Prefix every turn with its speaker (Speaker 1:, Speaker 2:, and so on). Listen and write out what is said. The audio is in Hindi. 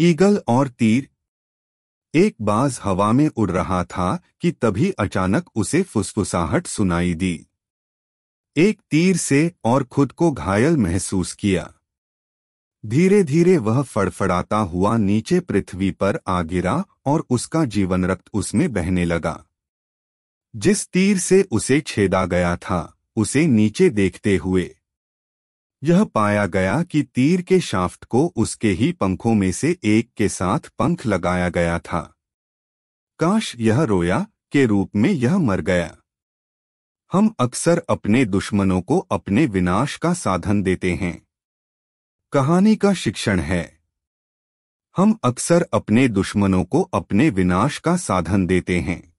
Speaker 1: ईगल और तीर एक बाज हवा में उड़ रहा था कि तभी अचानक उसे फुसफुसाहट सुनाई दी एक तीर से और खुद को घायल महसूस किया धीरे धीरे वह फड़फड़ाता हुआ नीचे पृथ्वी पर आ गिरा और उसका जीवन रक्त उसमें बहने लगा जिस तीर से उसे छेदा गया था उसे नीचे देखते हुए यह पाया गया कि तीर के शाफ्ट को उसके ही पंखों में से एक के साथ पंख लगाया गया था काश यह रोया के रूप में यह मर गया हम अक्सर अपने दुश्मनों को अपने विनाश का साधन देते हैं कहानी का शिक्षण है हम अक्सर अपने दुश्मनों को अपने विनाश का साधन देते
Speaker 2: हैं